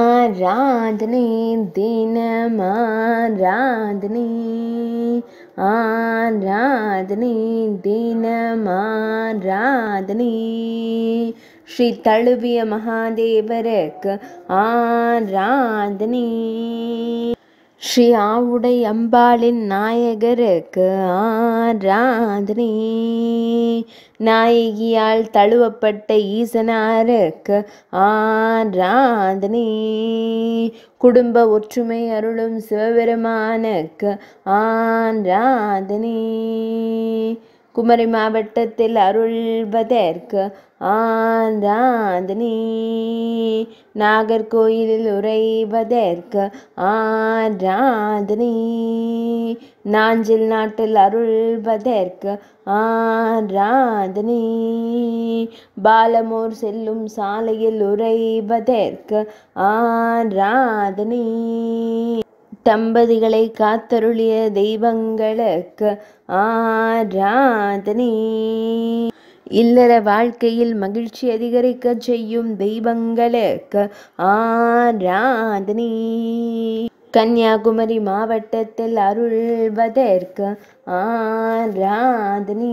आराधने दीन मा राधिनी आधनी दीन श्री तळुबिय महादेवरक आराधने आ ஸ்ரீ ஆவுடை அம்பாளின் நாயகருக்கு ஆராதனை நாயகியால் தழுவப்பட்ட ஈசனாருக்கு ஆராதனை குடும்ப ஒற்றுமை அருளும் சிவபெருமானுக்கு ஆராதனை குமரி மாவட்டத்தில் அருள்வதற்கு ஆந்தாந்தனி நாகர்கோயிலில் உறைவதற்கு ஆராந்தனி நாஞ்சில் நாட்டில் அருள்வதற்கு ஆராந்தனி பாலமோர் செல்லும் சாலையில் உறைவதற்கு ஆராதனி தம்பதிகளை காத்தருளிய தெய்வங்களுக்கு ஆராதனை இல்லற வாழ்க்கையில் மகிழ்ச்சி அதிகரிக்க செய்யும் தெய்வங்களுக்கு ஆராதனை கன்னியாகுமரி மாவட்டத்தில் அருள்வதற்கு ஆராதனை